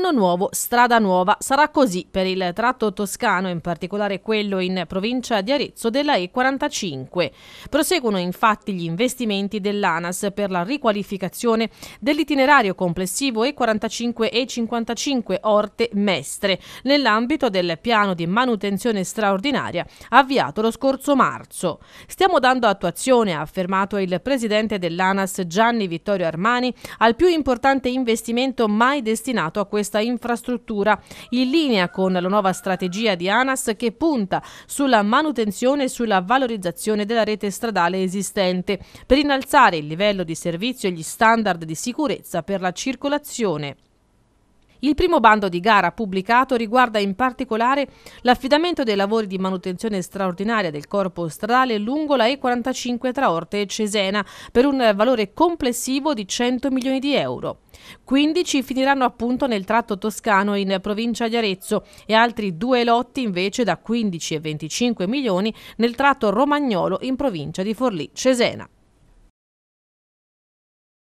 Anno nuovo, strada nuova. Sarà così per il tratto toscano, in particolare quello in provincia di Arezzo della E45. Proseguono infatti gli investimenti dell'ANAS per la riqualificazione dell'itinerario complessivo E45 e 55 Orte Mestre nell'ambito del piano di manutenzione straordinaria avviato lo scorso marzo. Stiamo dando attuazione, ha affermato il presidente dell'ANAS Gianni Vittorio Armani, al più importante investimento mai destinato a questo questa infrastruttura in linea con la nuova strategia di ANAS che punta sulla manutenzione e sulla valorizzazione della rete stradale esistente per innalzare il livello di servizio e gli standard di sicurezza per la circolazione. Il primo bando di gara pubblicato riguarda in particolare l'affidamento dei lavori di manutenzione straordinaria del corpo stradale lungo la E45 tra Orte e Cesena per un valore complessivo di 100 milioni di euro. 15 finiranno appunto nel tratto toscano in provincia di Arezzo e altri due lotti invece da 15 e 25 milioni nel tratto romagnolo in provincia di Forlì, Cesena.